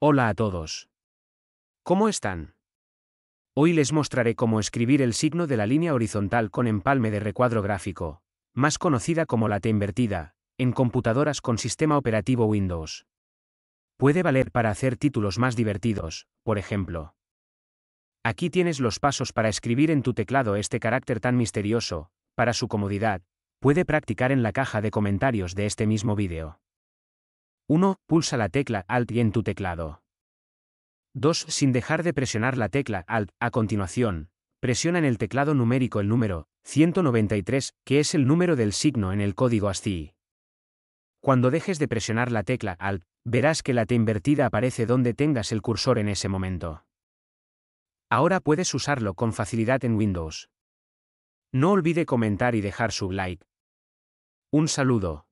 Hola a todos. ¿Cómo están? Hoy les mostraré cómo escribir el signo de la línea horizontal con empalme de recuadro gráfico, más conocida como la T invertida, en computadoras con sistema operativo Windows. Puede valer para hacer títulos más divertidos, por ejemplo. Aquí tienes los pasos para escribir en tu teclado este carácter tan misterioso, para su comodidad, puede practicar en la caja de comentarios de este mismo vídeo. 1. Pulsa la tecla Alt y en tu teclado. 2. Sin dejar de presionar la tecla Alt, a continuación, presiona en el teclado numérico el número 193, que es el número del signo en el código ASCII. Cuando dejes de presionar la tecla Alt, verás que la T invertida aparece donde tengas el cursor en ese momento. Ahora puedes usarlo con facilidad en Windows. No olvide comentar y dejar su like. Un saludo.